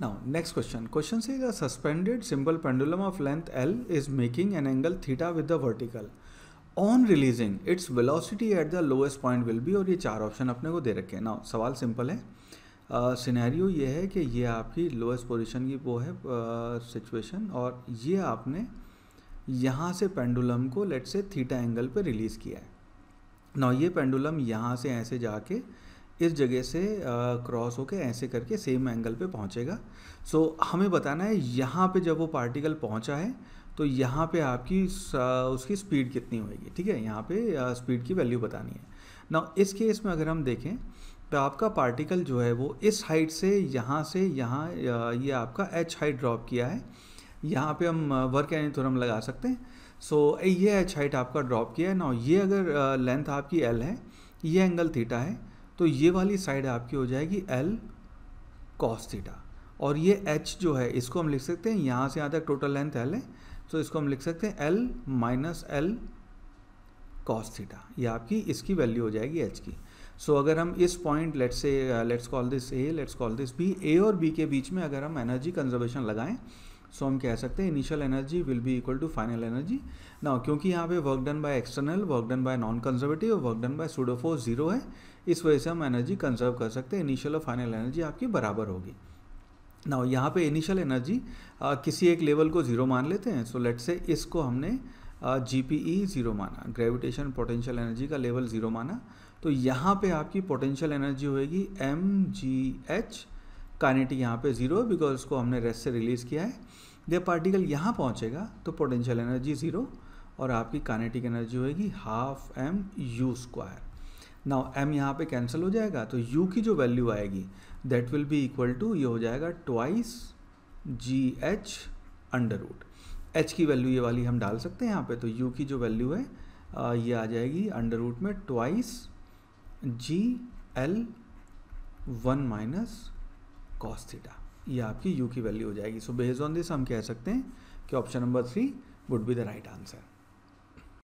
Now next question. Question says a suspended simple pendulum of length L is making an angle theta with the vertical. On releasing its velocity at the lowest point will be और ये चार option अपने को दे रखे हैं ना सवाल simple है सिनेरियो uh, ये है कि ये आपकी लोएस्ट पोजिशन की वो है सिचुएशन uh, और ये आपने यहाँ से पेंडुलम को लेट से थीटा एंगल पे रिलीज़ किया है ना ये पेंडुलम यहाँ से ऐसे जाके इस जगह से क्रॉस होके ऐसे करके सेम एंगल पे पहुंचेगा सो so, हमें बताना है यहाँ पे जब वो पार्टिकल पहुंचा है तो यहाँ पे आपकी उसकी स्पीड कितनी होएगी ठीक है यहाँ पे स्पीड की वैल्यू बतानी है ना इस केस में अगर हम देखें तो आपका पार्टिकल जो है वो इस हाइट से यहाँ से यहाँ ये आपका एच हाइट ड्रॉप किया है यहाँ पे हम वर्क एनी थ्योरम लगा सकते हैं सो so, ये एच हाइट आपका ड्रॉप किया है ना ये अगर लेंथ आपकी एल है ये एंगल थीटा है तो ये वाली साइड आपकी हो जाएगी एल कॉस थीटा और ये एच जो है इसको हम लिख सकते हैं यहाँ से यहाँ तक टोटल लेंथ एल है तो इसको हम लिख सकते हैं L minus L cos theta ये आपकी इसकी वैल्यू हो जाएगी एच की सो so, अगर हम इस पॉइंट लेट्स से let's call this A let's call this B A और बी के बीच में अगर हम एनर्जी कंजर्वेशन लगाएं सो हम कह सकते हैं initial energy will be equal to final energy now क्योंकि यहाँ पे work done by external work done by non conservative work done by pseudo force zero है इस वजह से हम एनर्जी कंजर्व कर सकते हैं इनिशियल और फाइनल एनर्जी आपकी बराबर होगी नाउ यहाँ पे इनिशियल एनर्जी किसी एक लेवल को ज़ीरो मान लेते हैं सो so, लेट से इसको हमने जी पी ई ज़ीरो माना ग्रेविटेशन पोटेंशियल एनर्जी का लेवल ज़ीरो माना तो यहाँ पे आपकी पोटेंशियल एनर्जी होगी एम जी एच कानेटी यहाँ पे ज़ीरो बिकॉज उसको हमने रेस्ट से रिलीज़ किया है जब पार्टिकल यहाँ पहुँचेगा तो पोटेंशियल एनर्जी ज़ीरो और आपकी कानेटिक एनर्जी होगी half M U square now M यहाँ पे कैंसिल हो जाएगा तो यू की जो वैल्यू आएगी that will be equal to ये हो जाएगा twice G H under root H की वैल्यू ये वाली हम डाल सकते हैं यहाँ पे तो यू की जो वैल्यू है ये आ जाएगी अंडर रूट में twice G L one minus cos theta ये आपकी यू की वैल्यू हो जाएगी सो बेस्ड ऑन दिस हम कह सकते हैं कि option number three would be the right answer